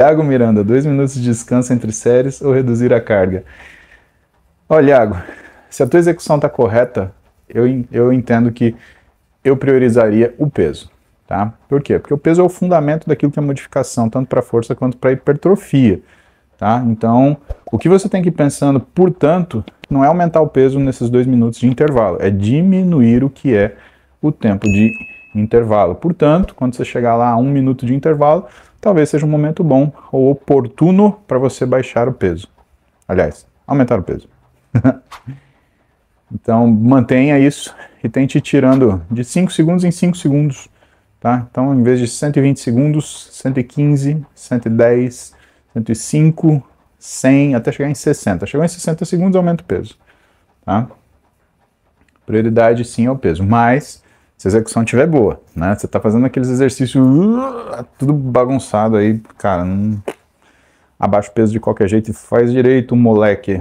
Iago Miranda, dois minutos de descanso entre séries ou reduzir a carga? Olha, Iago, se a tua execução está correta, eu, eu entendo que eu priorizaria o peso. Tá? Por quê? Porque o peso é o fundamento daquilo que é modificação, tanto para força quanto para hipertrofia. Tá? Então, o que você tem que ir pensando, portanto, não é aumentar o peso nesses dois minutos de intervalo, é diminuir o que é o tempo de intervalo. Portanto, quando você chegar lá a um minuto de intervalo, talvez seja um momento bom ou oportuno para você baixar o peso. Aliás, aumentar o peso. então, mantenha isso e tente tirando de 5 segundos em 5 segundos, tá? Então, em vez de 120 segundos, 115, 110, 105, 100, até chegar em 60. Chegou em 60 segundos, aumenta o peso, tá? Prioridade sim é o peso, mas se a execução estiver boa, né? Você tá fazendo aqueles exercícios uh, tudo bagunçado aí, cara, não... abaixa o peso de qualquer jeito e faz direito, moleque.